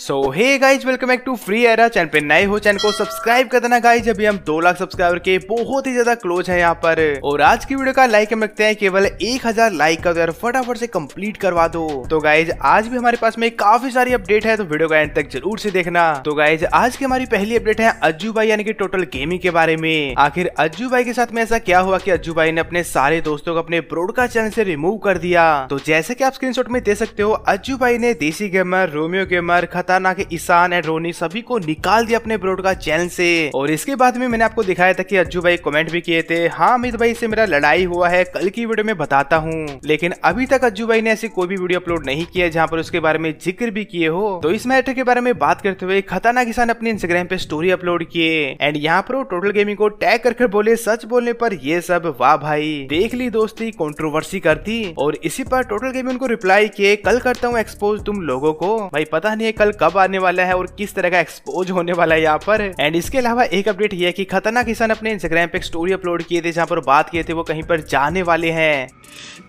so hey guys welcome back to free era channel पे नए हो चैनल को सब्सक्राइब कर देना गाइज अभी हम दो लाख सब्सक्राइबर के बहुत ही ज्यादा क्लोज है यहाँ पर और आज की वीडियो का लाइक हम रखते हैं केवल एक हजार लाइक का अगर फटाफट से कंप्लीट करवा दो तो गाइज आज भी हमारे पास में काफी सारी अपडेट है तो वीडियो का एंड तक जरूर से देखना तो गाइज आज की हमारी पहली अपडेट है अज्जू भाई यानी कि टोटल गेमिंग के बारे में आखिर अज्जू भाई के साथ में ऐसा क्या हुआ की अज्जू भाई ने अपने सारे दोस्तों को अपने ब्रोडका चैनल से रिमूव कर दिया तो जैसे की आप स्क्रीन में दे सकते हो अज्जू भाई ने देसी गेमर रोमियो गेमर खतरनाक ईशान एंड रोनी सभी को निकाल दिया अपने का चैनल से और इसके बाद में मैंने आपको दिखाया था कि अज्जू भाई कमेंट भी किए थे हाँ अमित भाई से मेरा लड़ाई हुआ है कल की वीडियो में बताता हूँ लेकिन अभी तक अज्जू भाई ने ऐसी कोई भी वीडियो अपलोड नहीं किया जहाँ पर उसके बारे में जिक्र भी किए हो तो इस मैटर के बारे में बात करते हुए खतरनाक ईशान अपने इंस्टाग्राम पे स्टोरी अपलोड किए एंड यहाँ पर वो टोटल गेमिंग को टैग कर बोले सच बोलने पर ये सब वाह भाई देख ली दोस्ती कॉन्ट्रोवर्सी करती और इसी पर टोटल गेमिंग को रिप्लाई किए कल करता हूँ एक्सपोज तुम लोगों को भाई पता नहीं है कल कब आने वाला है और किस तरह का एक्सपोज होने वाला है यहाँ पर एंड इसके अलावा एक अपडेट ये है कि खतरनाक किसान अपने इंस्टाग्राम पे एक स्टोरी अपलोड किए थे जहाँ पर बात किए थे वो कहीं पर जाने वाले हैं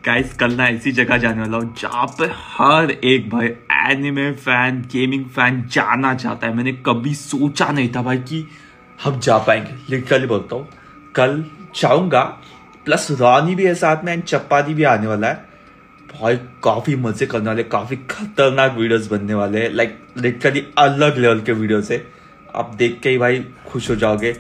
गाइस कल ना ऐसी जगह जाने वाला हूँ जहाँ पर हर एक भाई एनिमे फैन गेमिंग फैन जाना चाहता है मैंने कभी सोचा नहीं था भाई कि हम जा पाएंगे लेकिन लिटरली बोलता हूँ कल जाऊंगा प्लस रानी भी है साथ में एंड चप्पा भी आने वाला है भाई काफ़ी मज़े करने वाले काफ़ी खतरनाक वीडियोस बनने वाले हैं लाइक लिटरली अलग लेवल के वीडियोस है आप देख के ही भाई खुश हो जाओगे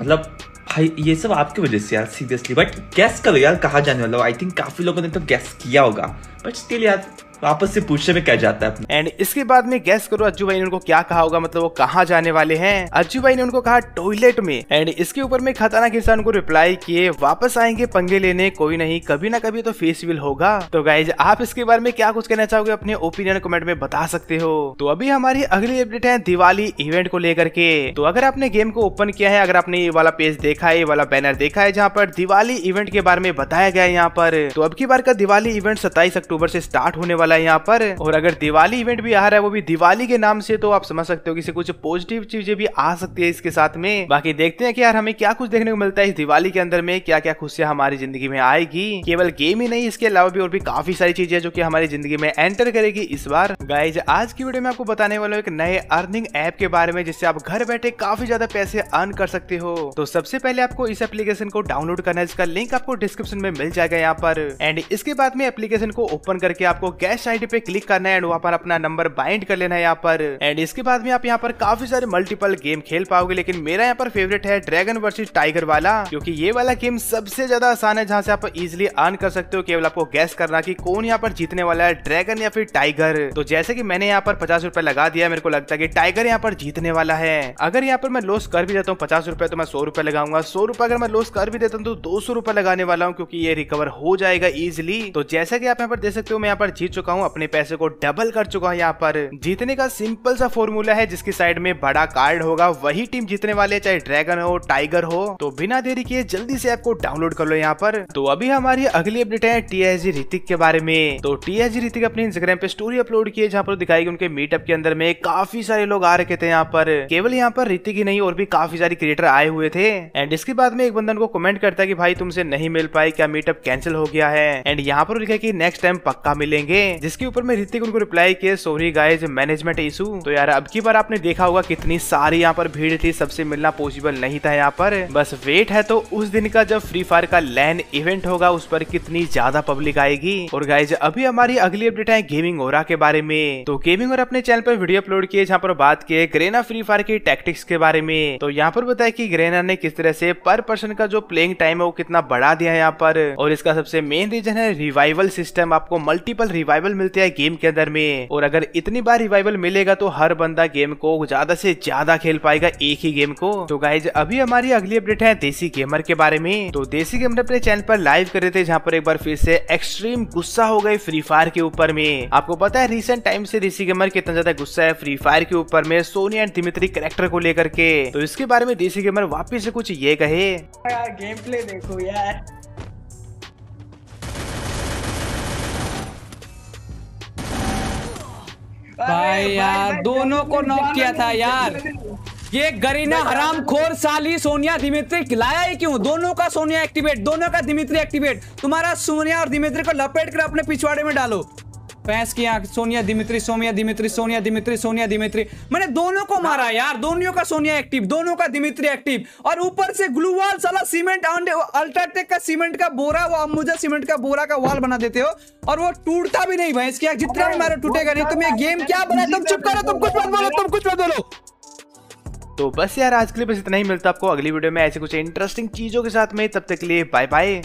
मतलब भाई ये सब आपकी वजह से यार सीरियसली बट गैस करो यार कहा जाने वाला आई थिंक काफ़ी लोगों ने तो गैस किया होगा बट स्टिल यार आपस से पूछने में क्या जाता है एंड इसके बाद में गैस करो अज्जू भाई ने उनको क्या कहा होगा मतलब वो कहाँ जाने वाले हैं अज्जू भाई ने उनको कहा टॉयलेट में एंड इसके ऊपर में खतरनाक इंसान को रिप्लाई किए वापस आएंगे पंगे लेने कोई नहीं कभी ना कभी तो फेस विल होगा तो गाइज आप इसके बारे में क्या कुछ कहना चाहोगे अपने ओपिनियन कमेंट में बता सकते हो तो अभी हमारी अगली अपडेट है दिवाली इवेंट को लेकर के तो अगर आपने गेम को ओपन किया है अगर आपने ये वाला पेज देखा है ये वाला बैनर देखा है जहाँ पर दिवाली इवेंट के बारे में बताया गया है यहाँ पर तो अब की बार का दिवाली इवेंट सत्ताईस अक्टूबर से स्टार्ट होने वाला वाला है यहाँ पर और अगर दिवाली इवेंट भी आ रहा है वो भी दिवाली के नाम से तो आप समझ सकते हो कि कुछ पॉजिटिव चीजें भी आ सकती है इसके साथ में बाकी देखते हैं कि यार हमें क्या कुछ देखने को मिलता है इस दिवाली के अंदर में क्या क्या खुशियां हमारी जिंदगी में आएगी केवल गेम ही नहीं इसके अलावा भी और भी काफी सारी चीजें जो की हमारी जिंदगी में एंटर करेगी इस बार गाइज आज की वीडियो में आपको बताने वाला एक नए अर्निंग ऐप के बारे में जिससे आप घर बैठे काफी ज्यादा पैसे अर्न कर सकते हो तो सबसे पहले आपको इस एप्लीकेशन को डाउनलोड करना है इसका लिंक आपको डिस्क्रिप्शन में मिल जाएगा यहाँ पर एंड इसके बाद में एप्लीकेशन को ओपन करके आपको कैश हैश आईडी पे क्लिक करना है एंड वहाँ पर अपना नंबर बाइंड कर लेना है यहाँ पर एंड इसके बाद में आप यहाँ पर काफी सारे मल्टीपल गेम खेल पाओगे लेकिन मेरा यहाँ पर फेवरेट है ड्रैगन वर्सेज टाइगर वाला क्योंकि ये वाला गेम सबसे ज्यादा आसान है जहाँ से आप इजिली अर्न कर सकते हो केवल आपको गैस करना की कौन यहाँ पर जीतने वाला है ड्रैगन या फिर टाइगर तो जैसे की मैंने यहाँ पर पचास लगा दिया मेरे को लगता है की टाइगर यहाँ पर जीतने वाला है अगर यहाँ पर मैं लॉस कर भी देता हूँ पचास तो मैं सौ रुपए लगाऊंगा सौ रुपए अगर मैं लॉस कर भी देता हूँ तो दो सौ रुपए लगाने वाला हूँ क्योंकि ये रिकवर हो जाएगा इजिली तो जैसा कि आप यहाँ पर देख सकते हो मैं यहाँ पर जीत चुका चुका हूँ अपने पैसे को डबल कर चुका हूँ यहाँ पर जीतने का सिंपल सा फॉर्मूला है जिसकी साइड में बड़ा कार्ड होगा वही टीम जीतने वाले चाहे ड्रैगन हो टाइगर हो तो बिना देरी किए जल्दी से आपको डाउनलोड कर लो यहाँ पर तो अभी हमारी अगली अपडेट है टी ऋतिक के बारे में तो टी ऋतिक अपने इंस्टाग्राम पे स्टोरी अपलोड किए जहाँ पर दिखाएगी उनके मीटअप के अंदर में काफी सारे लोग आ रखे थे यहाँ पर केवल यहाँ पर ऋतिक ही नहीं और भी काफी सारे क्रिएटर आए हुए थे एंड इसके बाद में एक बंदन को कमेंट करता है कि भाई तुमसे नहीं मिल पाए क्या मीटअप कैंसिल हो गया है एंड यहाँ पर लिखा कि नेक्स्ट टाइम पक्का मिलेंगे जिसके ऊपर मैं ऋतिक उनको रिप्लाई किया सॉरी गाइज मैनेजमेंट इशू तो यार अब की बार आपने देखा होगा कितनी सारी यहाँ पर भीड़ थी सबसे मिलना पॉसिबल नहीं था यहाँ पर बस वेट है तो उस दिन का जब फ्री फायर का लैंड इवेंट होगा उस पर कितनी ज्यादा पब्लिक आएगी और गाइज अभी हमारी अगली अपडेट है गेमिंग ओरा के बारे में तो गेमिंग और अपने चैनल पर वीडियो अपलोड किए जहाँ पर बात किए ग्रेना फ्री फायर की टैक्टिक्स के बारे में तो यहाँ पर बताया कि ग्रेना ने किस तरह से पर पर्सन का जो प्लेइंग टाइम है वो कितना बढ़ा दिया है यहाँ पर और इसका सबसे मेन रीजन है रिवाइवल सिस्टम आपको मल्टीपल रिवाइवल रिवाइवल मिलते हैं गेम के अंदर में और अगर इतनी बार रिवाइवल मिलेगा तो हर बंदा गेम को ज्यादा से ज्यादा खेल पाएगा एक ही गेम को तो गाइज अभी हमारी अगली अपडेट है देसी गेमर के बारे में तो देसी गेमर अपने चैनल पर लाइव कर रहे थे जहाँ पर एक बार फिर से एक्सट्रीम गुस्सा हो गए फ्री फायर के ऊपर में आपको पता है रिसेंट टाइम से देसी गेमर कितना ज्यादा गुस्सा है फ्री फायर के ऊपर में सोनी एंड दिमित्री करेक्टर को लेकर के तो इसके बारे में देसी गेमर वापिस से कुछ ये कहे गेम प्ले देखो यार भाई यार दोनों को नॉक किया था यार ये गरीना हराम खोर साली सोनिया दिमित्री लाया ही क्यों दोनों का सोनिया एक्टिवेट दोनों का दिमित्री एक्टिवेट तुम्हारा सोनिया और दिमित्री को लपेट कर अपने पिछवाड़े में डालो पैस किया Sonia Dmitri Sonia Dmitri Sonia Dmitri Sonia Dmitri मैंने दोनों को मारा यार दोनों का सोनिया एक्टिव दोनों का दिमित्री एक्टिव और ऊपर से ग्लू ग्लूवाल साला सीमेंट अल्ट्राटेक का सीमेंट का बोरा वो अब सीमेंट का बोरा का वाल बना देते हो और वो टूटता भी नहीं भैंस किया जितना भी मारो टूटेगा नहीं तुम ये गेम क्या बना तुम चुप करो तुम कुछ मत बोलो तुम कुछ मत बोलो तो बस यार आज के लिए बस इतना ही मिलता है आपको अगली वीडियो में ऐसे कुछ इंटरेस्टिंग चीजों के साथ में तब तक के लिए बाय बाय